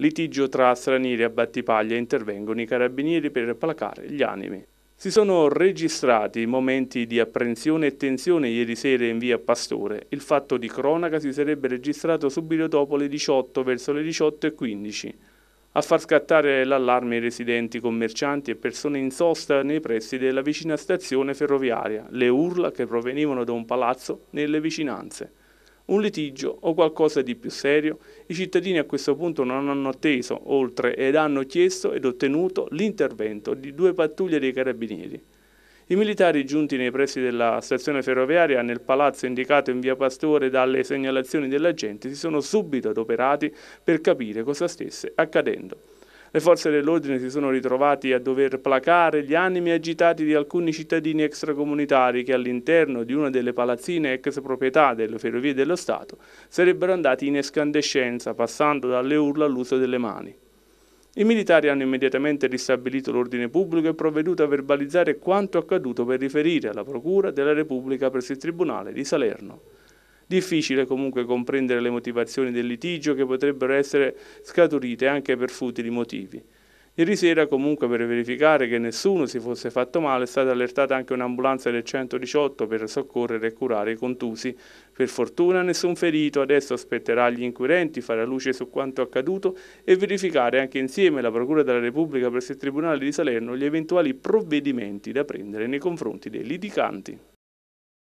Litigio tra stranieri a Battipaglia intervengono i carabinieri per placare gli animi. Si sono registrati momenti di apprensione e tensione ieri sera in via Pastore. Il fatto di cronaca si sarebbe registrato subito dopo le 18 verso le 18.15 a far scattare l'allarme i residenti, commercianti e persone in sosta nei pressi della vicina stazione ferroviaria, le urla che provenivano da un palazzo nelle vicinanze un litigio o qualcosa di più serio? I cittadini a questo punto non hanno atteso oltre ed hanno chiesto ed ottenuto l'intervento di due pattuglie dei carabinieri. I militari giunti nei pressi della stazione ferroviaria nel palazzo indicato in via Pastore dalle segnalazioni della gente si sono subito adoperati per capire cosa stesse accadendo. Le forze dell'ordine si sono ritrovati a dover placare gli animi agitati di alcuni cittadini extracomunitari che all'interno di una delle palazzine ex proprietà delle Ferrovie dello Stato sarebbero andati in escandescenza, passando dalle urla all'uso delle mani. I militari hanno immediatamente ristabilito l'ordine pubblico e provveduto a verbalizzare quanto accaduto per riferire alla Procura della Repubblica presso il Tribunale di Salerno. Difficile comunque comprendere le motivazioni del litigio che potrebbero essere scaturite anche per futili motivi. Ieri sera comunque per verificare che nessuno si fosse fatto male è stata allertata anche un'ambulanza del 118 per soccorrere e curare i contusi. Per fortuna nessun ferito, adesso aspetterà gli inquirenti fare luce su quanto accaduto e verificare anche insieme la Procura della Repubblica presso il Tribunale di Salerno gli eventuali provvedimenti da prendere nei confronti dei litiganti.